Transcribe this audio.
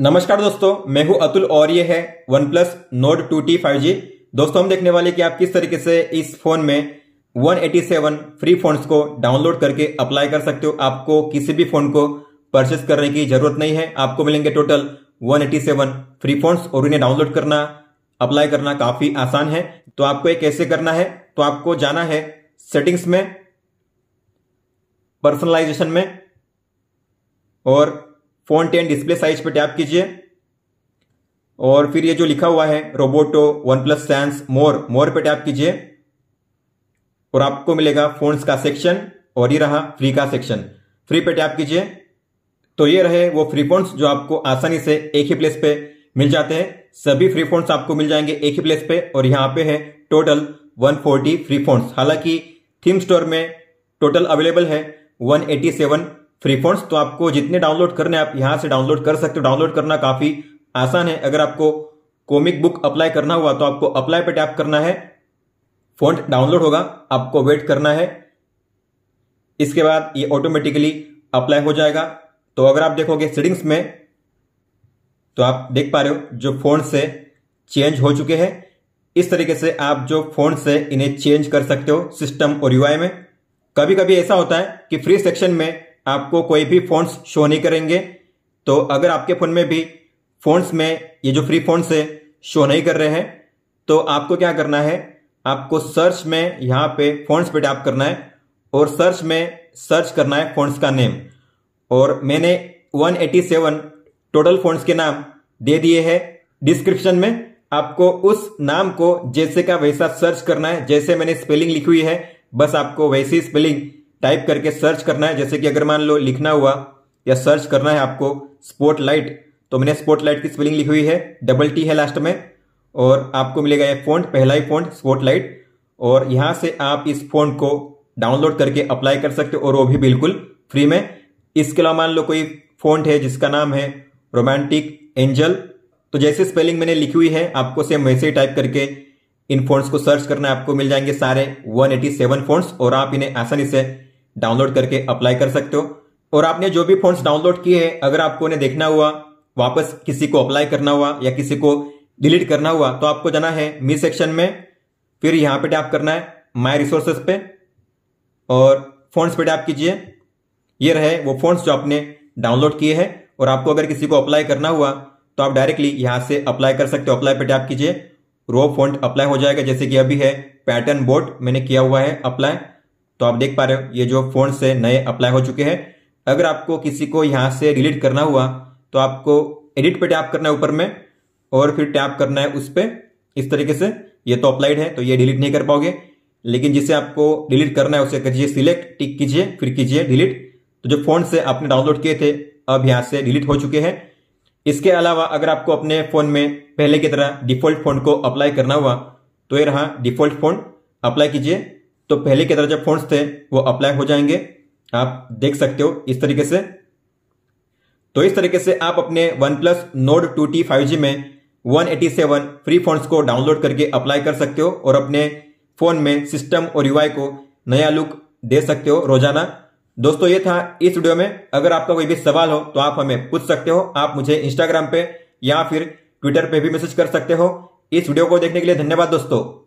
नमस्कार दोस्तों मैं हूं अतुल और ये है one plus Nord two T five G दोस्तों हम देखने वाले कि आप किस तरीके से इस फोन में 187 फ्री फोन्स को डाउनलोड करके अप्लाई कर सकते हो आपको किसी भी फोन को परचेस करने की जरूरत नहीं है आपको मिलेंगे टोटल 187 फ्री फोन्स और इन्हें डाउनलोड करना अप्लाई करना काफी आसान है तो आपको ये कैसे करना है तो आपको जाना है सेटिंग्स में पर्सनलाइजेशन में और फॉन्ट एंड डिस्प्ले साइज पर टैप कीजिए और फिर ये जो लिखा हुआ है Roboto one plus sans more more पे टैप कीजिए और आपको मिलेगा फोन्स का सेक्शन और ये रहा फ्री का सेक्शन फ्री पे टैप कीजिए तो ये रहे वो फ्री फोन्स जो आपको आसानी से एक ही प्लेस पे मिल जाते हैं सभी फ्री फोन्स आपको मिल जाएंगे एक ही प्लेस पे और यहाँ पे है टोटल 140 फ्री फोन्स हालांकि थीम स्टोर में टोटल अवेलेबल है 187 फ्री फंड्स तो आपको जितने डाउनलोड करने आप यहां से डाउनलोड कर सकते हो डाउनलोड करना काफी आसान है अगर आपको कॉमिक बुक अप्लाई करना हुआ तो आपको अप्लाई पे टैप करना है फोन डाउनलोड होगा आपको वेट करना है इसके बाद ये ऑटोमेटिकली अप्लाई हो जाएगा तो अगर आप देखोगे सेटिंग्स में तो आप देख पा रहे हो जो फोन से चेंज हो चुके हैं इस तरीके से आप जो फोन से इन्हें चेंज कर सकते हो सिस्टम और यूआई में कभी कभी ऐसा होता है कि फ्री सेक्शन में आपको कोई भी फोन्स शो नहीं करेंगे तो अगर आपके फ़ोन में भी फोन्स में ये जो फ्री फोन्स है शो नहीं कर रहे हैं तो आपको क्या करना है आपको सर्च में यहां पे फोन्स पे टैप करना है और सर्च में सर्च करना है फोन्स का नेम और मैंने 187 टोटल फोन्स के नाम दे दिए हैं डिस्क्रिप्शन में आपको उस नाम को जैसे का वैसा सर्च करना है जैसे मैंने स्पेलिंग लिखी हुई है बस आपको वैसी स्पेलिंग टाइप करके सर्च करना है जैसे कि अगर मान लो लिखना हुआ या सर्च करना है आपको स्पोर्ट लाइट तो मैंने स्पोर्ट लाइट की स्पेलिंग लिखी हुई है डबल टी है लास्ट में और आपको मिलेगा ये फोन पहला ही फोन स्पोर्ट लाइट और यहां से आप इस फोन को डाउनलोड करके अप्लाई कर सकते हो और वो भी बिल्कुल फ्री में इसके अलावा मान लो कोई फोन है जिसका नाम है रोमांटिक एंजल तो जैसे स्पेलिंग मैंने लिखी हुई है आपको सेम वैसे ही टाइप करके इन फोन्स को सर्च करना आपको मिल जाएंगे सारे 187 फोन्स और आप इन्हें आसानी से डाउनलोड करके अप्लाई कर सकते हो और आपने जो भी फोन डाउनलोड किए हैं अगर आपको उन्हें देखना हुआ वापस किसी को अप्लाई करना हुआ या किसी को डिलीट करना हुआ तो आपको जाना है मी सेक्शन में फिर यहां पे टैप करना है माई रिसोर्सेस पे और फोन्स पे टैप कीजिए ये रहे वो फोन्स जो आपने डाउनलोड किए हैं और आपको अगर किसी को अप्लाई करना हुआ तो आप डायरेक्टली यहां से अप्लाई कर सकते हो अप्लाई पे टैप कीजिए रो फोन अप्लाई हो जाएगा जैसे कि अभी है पैटर्न बोर्ड मैंने किया हुआ है अप्लाई तो आप देख पा रहे हो ये जो फोन से नए अप्लाई हो चुके हैं अगर आपको किसी को यहां से डिलीट करना हुआ तो आपको एडिट पे टैप करना है ऊपर में और फिर टैप करना है उस पर इस तरीके से ये तो अप्लाइड है तो ये डिलीट नहीं कर पाओगे लेकिन जिसे आपको डिलीट करना है उसे करिए सिलेक्ट टिक कीजिए फिर कीजिए डिलीट तो जो फोन से आपने डाउनलोड किए थे अब यहां से डिलीट हो चुके हैं इसके अलावा अगर आपको अपने फोन में पहले की तरह डिफॉल्ट फोन को अप्लाई करना हुआ तो ये रहा डिफॉल्ट फोन अप्लाई कीजिए तो पहले की तरह जो फोन थे वो अप्लाई हो जाएंगे आप देख सकते हो इस तरीके से तो इस तरीके से आप अपने one plus Nord two T five G में सेवन फ्री फोन को डाउनलोड करके अप्लाई कर सकते हो और अपने फोन में सिस्टम और यूआई को नया लुक दे सकते हो रोजाना दोस्तों ये था इस वीडियो में अगर आपका कोई भी सवाल हो तो आप हमें पूछ सकते हो आप मुझे इंस्टाग्राम पे या फिर ट्विटर पे भी मैसेज कर सकते हो इस वीडियो को देखने के लिए धन्यवाद दोस्तों